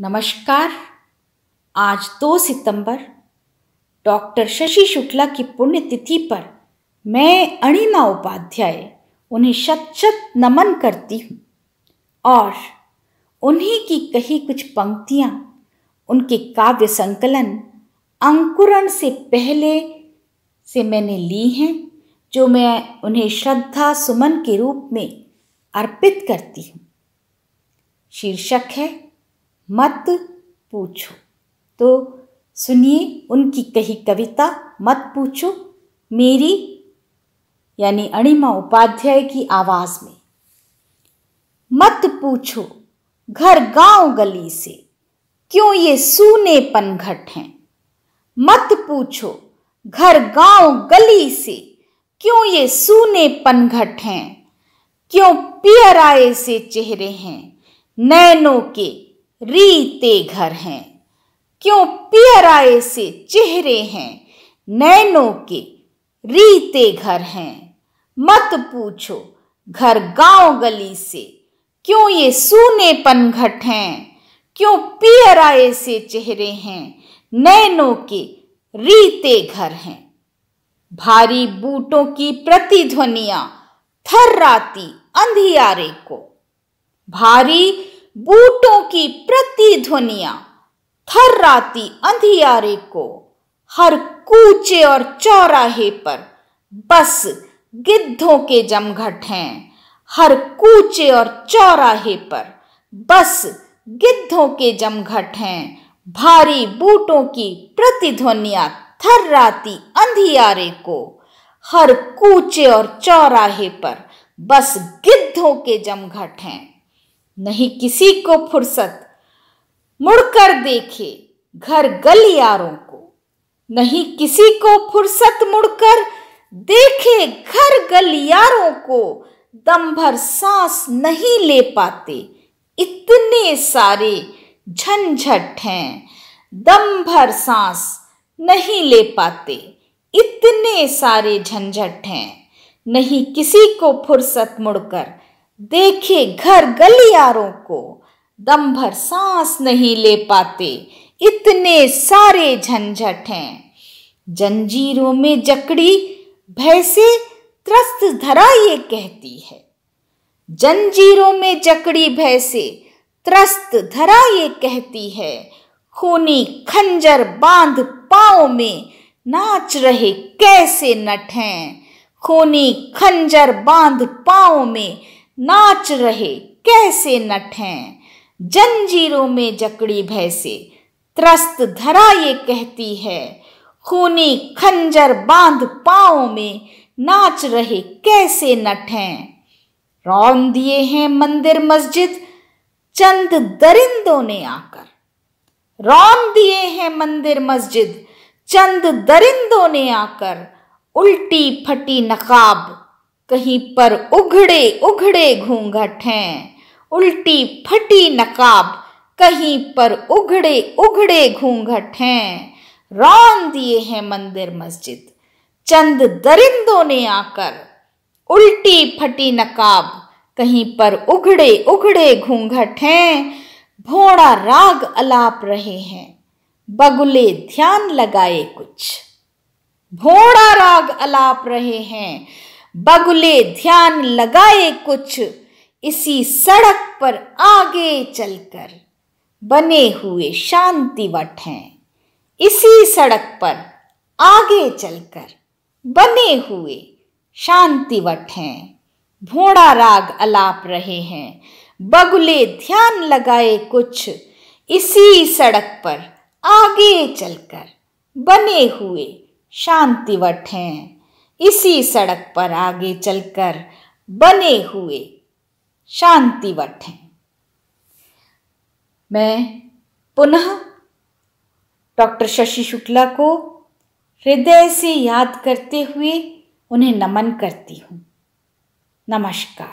नमस्कार आज 2 सितंबर डॉक्टर शशि शुक्ला की पुण्यतिथि पर मैं अणिमा उपाध्याय उन्हें शत शत नमन करती हूँ और उन्हीं की कही कुछ पंक्तियाँ उनके काव्य संकलन अंकुरण से पहले से मैंने ली हैं जो मैं उन्हें श्रद्धा सुमन के रूप में अर्पित करती हूँ शीर्षक है मत पूछो तो सुनिए उनकी कही कविता मत पूछो मेरी यानी अणिमा उपाध्याय की आवाज़ में मत पूछो घर गांव गली से क्यों ये सूने पनघट हैं मत पूछो घर गांव गली से क्यों ये सूने पनघट हैं क्यों पियराए से चेहरे हैं नैनों के रीते घर हैं क्यों पियराए से चेहरे हैं नैनों के रीते घर हैं मत पूछो घर गांव गली से क्यों ये सूने पनघट हैं क्यों पियराए से चेहरे हैं नैनों के रीते घर हैं भारी बूटों की प्रतिध्वनिया थर्राती अंधियारे को भारी बूटों की प्रतिध्वनिया थर्राती अंधियारे को हर कूचे और चौराहे पर बस गिद्धों के जमघट हैं हर कूचे और चौराहे पर बस गिद्धों के जमघट हैं भारी बूटों की प्रतिध्वनिया थर्राती अंधियारे को हर कूचे और चौराहे पर बस गिद्धों के जमघट हैं नहीं किसी को फुर्सत मुड़कर देखे घर गलियारों को नहीं किसी को फुर्सत मुड़कर देखे घर गलियारों को दम भर सांस नहीं ले पाते इतने सारे झंझट हैं दम भर सांस नहीं ले पाते इतने सारे झंझट हैं नहीं किसी को फुर्सत मुड़कर देखे घर गलियारों को दम भर सांस नहीं ले पाते इतने सारे झंझट हैं जंजीरों में जकड़ी भय त्रस्त धरा ये कहती है जंजीरों में जकड़ी भैसे त्रस्त धरा ये कहती है खूनी खंजर बांध पाओ में नाच रहे कैसे नट हैं खूनी खंजर बांध पाओ में नाच रहे कैसे नट हैं जंजीरों में जकड़ी भैसे त्रस्त धरा ये कहती है खूनी खंजर बांध पाओ में नाच रहे कैसे नट हैं रौन दिए हैं मंदिर मस्जिद चंद दरिंदों ने आकर रौन दिए हैं मंदिर मस्जिद चंद दरिंदों ने आकर उल्टी फटी नकाब कहीं पर उघड़े उघड़े हैं उल्टी फटी नकाब कहीं पर उघड़े उघड़े घूंघट हैं रौन दिए हैं मंदिर मस्जिद चंद दरिंदों ने आकर उल्टी फटी नकाब कहीं पर उघड़े उघड़े घूंघट हैं भोड़ा राग अलाप रहे हैं बगुले ध्यान लगाए कुछ भोड़ा राग अलाप रहे हैं बगुले ध्यान लगाए कुछ इसी सड़क पर आगे चलकर बने हुए शांतिवट हैं इसी सड़क पर आगे चलकर बने हुए शांतिवट हैं भोड़ा राग अलाप रहे हैं बगुले ध्यान लगाए कुछ इसी सड़क पर आगे चलकर बने हुए शांतिवट हैं इसी सड़क पर आगे चलकर बने हुए शांतिवट हैं मैं पुनः डॉक्टर शशि शुक्ला को हृदय से याद करते हुए उन्हें नमन करती हूँ नमस्कार